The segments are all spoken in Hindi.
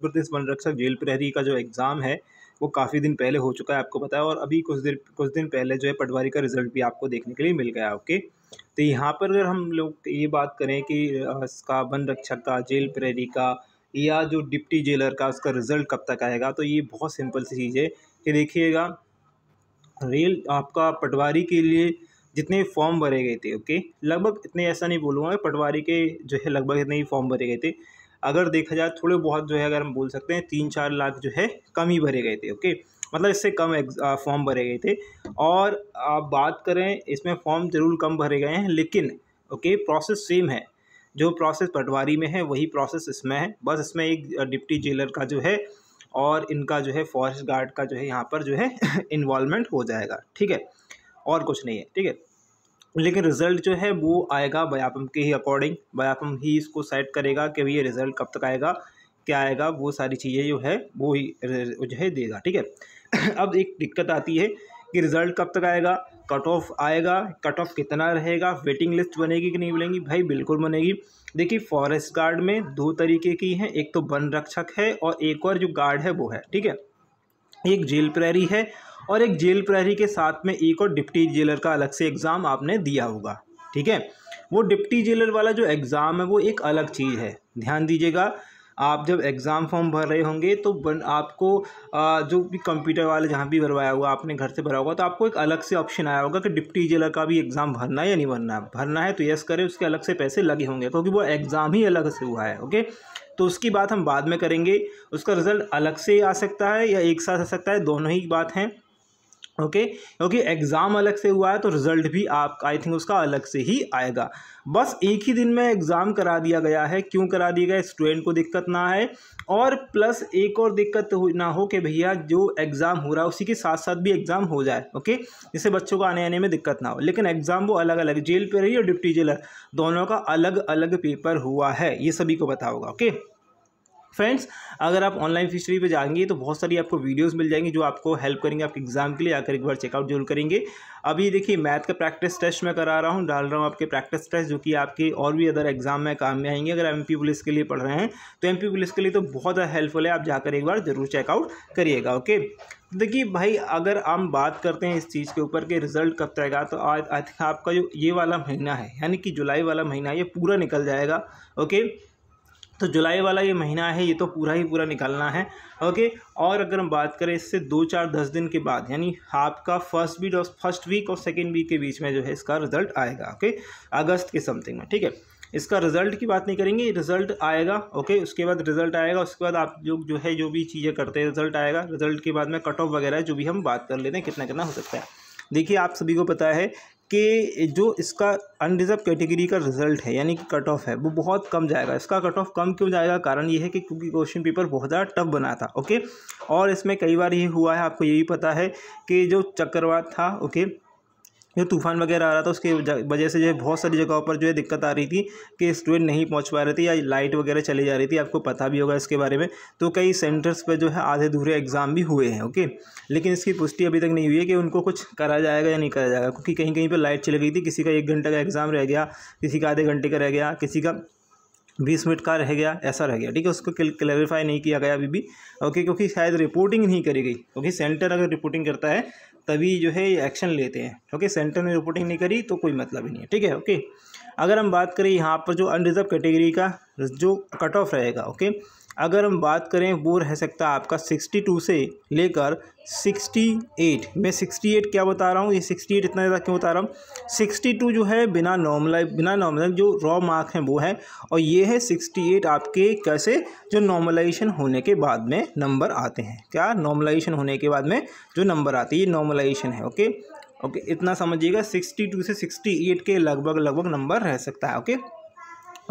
प्रदेश वन रक्षक जेल प्रहरी का जो एग्ज़ाम है वो काफ़ी दिन पहले हो चुका है आपको पता है और अभी कुछ दिन कुछ दिन पहले जो है पटवारी का रिजल्ट भी आपको देखने के लिए मिल गया ओके तो यहाँ पर अगर हम लोग ये बात करें कि इसका वन रक्षक का जेल प्रहरी का या जो डिप्टी जेलर का उसका रिज़ल्ट कब तक आएगा तो ये बहुत सिंपल सी चीज़ है कि देखिएगा रेल आपका पटवारी के लिए जितने फॉर्म भरे गए थे ओके लगभग इतने ऐसा नहीं बोलूँगा पटवारी के जो है लगभग इतने ही फॉर्म भरे गए थे अगर देखा जाए थोड़े बहुत जो है अगर हम बोल सकते हैं तीन चार लाख जो है कम ही भरे गए थे ओके मतलब इससे कम फॉर्म भरे गए थे और आप बात करें इसमें फॉर्म ज़रूर कम भरे गए हैं लेकिन ओके प्रोसेस सेम है जो प्रोसेस पटवारी में है वही प्रोसेस इसमें है बस इसमें एक डिप्टी जेलर का जो है और इनका जो है फॉरेस्ट गार्ड का जो है यहाँ पर जो है इन्वॉलमेंट हो जाएगा ठीक है और कुछ नहीं है ठीक है लेकिन रिज़ल्ट जो है वो आएगा बयापम के ही अकॉर्डिंग बयापम ही इसको सेट करेगा कि भाई ये रिज़ल्ट कब तक आएगा क्या आएगा वो सारी चीज़ें जो है वो ही जो है देगा ठीक है अब एक दिक्कत आती है कि रिज़ल्ट कब तक आएगा कट ऑफ आएगा कट ऑफ कितना रहेगा वेटिंग लिस्ट बनेगी कि नहीं बनेगी भाई बिल्कुल बनेगी देखिए फॉरेस्ट गार्ड में दो तरीके की हैं एक तो वन रक्षक है और एक और जो गार्ड है वो है ठीक है एक जेल प्रहरी है और एक जेल प्रहरी के साथ में एक और डिप्टी जेलर का अलग से एग्ज़ाम आपने दिया होगा ठीक है वो डिप्टी जेलर वाला जो एग्ज़ाम है वो एक अलग चीज़ है ध्यान दीजिएगा आप जब एग्ज़ाम फॉर्म भर रहे होंगे तो बन आपको आ, जो भी कंप्यूटर वाले जहाँ भी भरवाया होगा आपने घर से भरा होगा तो आपको एक अलग से ऑप्शन आया होगा कि डिप्टी जेलर का भी एग्ज़ाम भरना है या नहीं भरना है भरना है तो यस करें उसके अलग से पैसे लगे होंगे क्योंकि वो एग्ज़ाम ही अलग से हुआ है ओके तो उसकी बात हम बाद में करेंगे उसका रिज़ल्ट अलग से आ सकता है या एक साथ आ सकता है दोनों ही बात हैं ओके क्योंकि एग्ज़ाम अलग से हुआ है तो रिज़ल्ट भी आप आई थिंक उसका अलग से ही आएगा बस एक ही दिन में एग्ज़ाम करा दिया गया है क्यों करा दिया गया स्टूडेंट को दिक्कत ना है और प्लस एक और दिक्कत ना हो कि भैया जो एग्ज़ाम हो रहा है उसी के साथ साथ भी एग्ज़ाम हो जाए ओके जिससे बच्चों को आने आने में दिक्कत ना हो लेकिन एग्ज़ाम वो अलग अलग जेल पर रही और डिप्टी जेलर दोनों का अलग अलग पेपर हुआ है ये सभी को बताओगा ओके फ्रेंड्स अगर आप ऑनलाइन फिशरी पे जाएंगे तो बहुत सारी आपको वीडियोस मिल जाएंगी जो आपको हेल्प करेंगे आपके एग्जाम के लिए आकर एक बार चेकआउट जरूर करेंगे अभी देखिए मैथ का प्रैक्टिस टेस्ट मैं करा रहा हूँ डाल रहा हूँ आपके प्रैक्टिस टेस्ट जो कि आपके और भी अदर एग्जाम में काम में आएंगे अगर एम पुलिस के लिए पढ़ रहे हैं तो एम पुलिस के लिए तो बहुत हेल्पफुल है आप जाकर एक बार ज़रूर चेकआउट करिएगा ओके देखिए भाई अगर हम बात करते हैं इस चीज़ के ऊपर कि रिज़ल्ट कब तक आएगा तो आज आपका जो ये वाला महीना है यानी कि जुलाई वाला महीना ये पूरा निकल जाएगा ओके तो जुलाई वाला ये महीना है ये तो पूरा ही पूरा निकालना है ओके और अगर हम बात करें इससे दो चार दस दिन के बाद यानी आपका फर्स्ट वीक और फर्स्ट वीक और सेकेंड वीक के बीच में जो है इसका रिजल्ट आएगा ओके अगस्त के समथिंग में ठीक है इसका रिजल्ट की बात नहीं करेंगे रिजल्ट आएगा ओके उसके बाद रिजल्ट आएगा उसके बाद आप लोग जो है जो भी चीज़ें करते हैं रिजल्ट आएगा रिजल्ट के बाद में कट ऑफ वगैरह जो भी हम बात कर लेते हैं कितना कितना हो सकता है देखिए आप सभी को पता है कि जो इसका अनरिजर्व कैटेगरी का रिजल्ट है यानी कि कट ऑफ है वो बहुत कम जाएगा इसका कट ऑफ कम क्यों जाएगा कारण ये है कि क्योंकि क्वेश्चन पेपर बहुत ज़्यादा टफ बना था ओके और इसमें कई बार ये हुआ है आपको ये भी पता है कि जो चक्रवात था ओके जो तूफान वगैरह आ रहा था उसके वजह से जो है बहुत सारी जगहों पर जो है दिक्कत आ रही थी कि स्टूडेंट नहीं पहुंच पा रहे थे या लाइट वगैरह चली जा रही थी आपको पता भी होगा इसके बारे में तो कई सेंटर्स पर जो है आधे अधूरे एग्ज़ाम भी हुए हैं ओके लेकिन इसकी पुष्टि अभी तक नहीं हुई है कि उनको कुछ करा जाएगा या नहीं करा जाएगा क्योंकि कहीं कहीं पर लाइट चली गई थी किसी का एक घंटे का एग्ज़ाम रह गया किसी का आधे घंटे का रह गया किसी का बीस मिनट का रह गया ऐसा रह गया ठीक है उसको क्लैरिफाई नहीं किया गया अभी भी ओके क्योंकि शायद रिपोर्टिंग नहीं करी गई क्योंकि सेंटर अगर रिपोर्टिंग करता है तभी जो है ये एक्शन लेते हैं ओके सेंटर ने रिपोर्टिंग नहीं करी तो कोई मतलब ही नहीं है ठीक है ओके अगर हम बात करें यहाँ पर जो अनरिजर्व कैटेगरी का जो कट ऑफ रहेगा ओके अगर हम बात करें वो रह सकता है आपका सिक्सटी टू से लेकर सिक्सटी एट मैं सिक्सटी एट क्या बता रहा हूँ ये सिक्सटी एट इतना ज़्यादा क्यों बता रहा हूँ सिक्सटी टू जो है बिना नॉर्मलाइज बिना नॉर्मलाइज जो रॉ मार्क हैं वो है और ये है सिक्सटी एट आपके कैसे जो नॉर्मलाइजेशन होने के बाद में नंबर आते हैं क्या नॉर्मलाइजेशन होने के बाद में जो नंबर आते हैं ये नॉर्मलाइजेशन है ओके ओके इतना समझिएगा टू से एट के लगभग लगभग नंबर रह सकता है ओके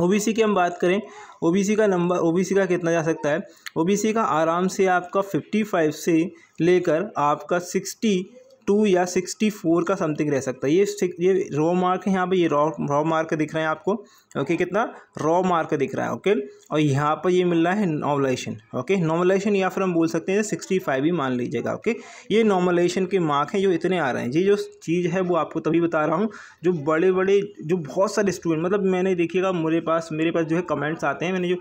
ओबीसी की हम बात करें ओबीसी का नंबर ओबीसी का कितना जा सकता है ओबीसी का आराम से आपका फिफ्टी फाइव से लेकर आपका सिक्सटी टू या सिक्सटी फोर का समथिंग रह सकता है ये ये रॉ मार्क है यहाँ पर ये रॉ रॉ मार्क दिख रहा है आपको ओके कितना रॉ मार्क दिख रहा है ओके और यहाँ पर ये मिल रहा है नॉर्मलाइजेशन ओके नॉर्मलाइजेशन या फिर हम बोल सकते हैं सिक्सटी फाइव ही मान लीजिएगा ओके ये नॉर्मलाइजेशन के मार्क हैं जो इतने आ रहे हैं ये जो चीज़ है वो आपको तभी बता रहा हूँ जो बड़े बड़े जो बहुत सारे स्टूडेंट मतलब मैंने देखिएगा मेरे पास मेरे पास जो है कमेंट्स आते हैं मैंने जो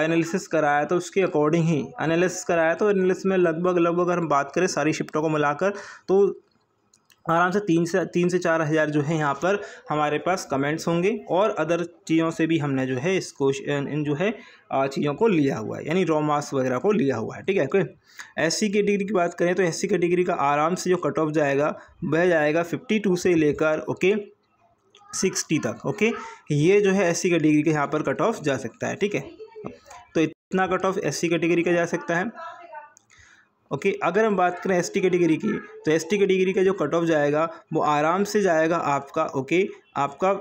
एनालिसिस कराया तो उसके अकॉर्डिंग ही एनालिसिस कराया तो एनालिसिस में लगभग लगभग अगर हम बात करें सारी शिफ्टों को मिलाकर तो आराम से तीन से तीन से चार हज़ार जो है यहाँ पर हमारे पास कमेंट्स होंगे और अदर चीज़ों से भी हमने जो है इस क्वेश्चन इन जो है चीज़ों को लिया हुआ है यानी रॉ मार्क्स वगैरह को लिया हुआ है ठीक है कोई एस सी डिग्री की बात करें तो एस सी कैटिगरी का आराम से जो कट ऑफ जाएगा वह जाएगा फिफ्टी टू से लेकर ओके सिक्सटी तक ओके ये जो है एस सी कैटिगरी के यहाँ पर कट ऑफ जा सकता है ठीक है तो इतना cut off S C category का जा सकता है ओके अगर हम बात करें एसटी कैटेगरी की तो एसटी कैटेगरी का जो कट ऑफ जाएगा वो आराम से जाएगा आपका ओके आपका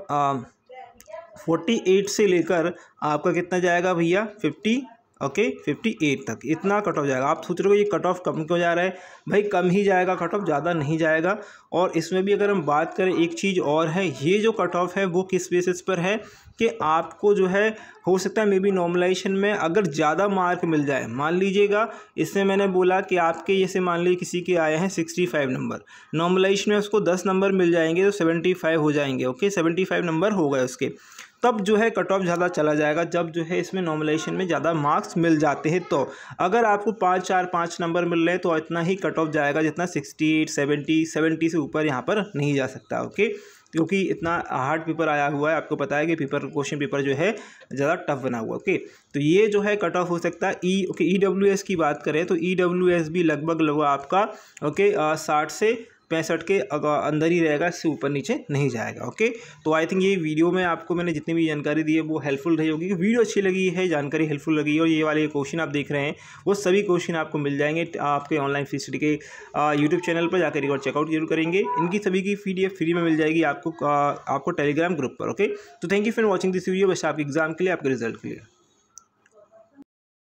फोर्टी एट से लेकर आपका कितना जाएगा भैया फिफ्टी ओके फिफ्टी एट तक इतना कट ऑफ जाएगा आप सोच रहे हो ये कट ऑफ कम क्यों जा रहा है भाई कम ही जाएगा कट ऑफ ज़्यादा नहीं जाएगा और इसमें भी अगर हम बात करें एक चीज़ और है ये जो कट ऑफ है वो किस बेसिस पर है कि आपको जो है हो सकता है मे बी नॉर्मलाइजेशन में अगर ज़्यादा मार्क मिल जाए मान लीजिएगा इससे मैंने बोला कि आपके जैसे मान लीजिए किसी के आए हैं सिक्सटी फाइव नंबर नॉर्मलाइजेशन में उसको दस नंबर मिल जाएंगे तो सेवेंटी फाइव हो जाएंगे ओके सेवेंटी फाइव नंबर हो गए उसके तब जो है कट ऑफ ज़्यादा चला जाएगा जब जो है इसमें नॉमिनेशन में ज़्यादा मार्क्स मिल जाते हैं तो अगर आपको पाँच चार पाँच नंबर मिल रहे हैं तो इतना ही कट ऑफ जाएगा जितना सिक्सटी एट सेवेंटी सेवेंटी से ऊपर यहाँ पर नहीं जा सकता ओके क्योंकि इतना हार्ड पेपर आया हुआ है आपको पता है कि पेपर क्वेश्चन पेपर जो है ज़्यादा टफ बना हुआ ओके तो ये जो है कट ऑफ हो सकता है E okay E W S की बात करें तो ई डब्ल्यू एस भी लगभग लगभग आपका ओके साठ से पैंसठ के अंदर ही रहेगा इससे ऊपर नीचे नहीं जाएगा ओके तो आई थिंक ये वीडियो में आपको मैंने जितनी भी जानकारी दी है वो हेल्पफुल रही होगी वीडियो अच्छी लगी है जानकारी हेल्पफुल लगी और ये वाले क्वेश्चन आप देख रहे हैं वो सभी क्वेश्चन आपको मिल जाएंगे आपके ऑनलाइन फीस के यूट्यूब चैनल पर जाकर एक चेकआउट जरूर करेंगे इनकी सभी की पीडीएफ फ्री में मिल जाएगी आपको आपको टेलीग्राम ग्रुप पर ओके तो thank you for watching this video बस आपके एग्जाम के लिए आपके रिजल्ट के लिए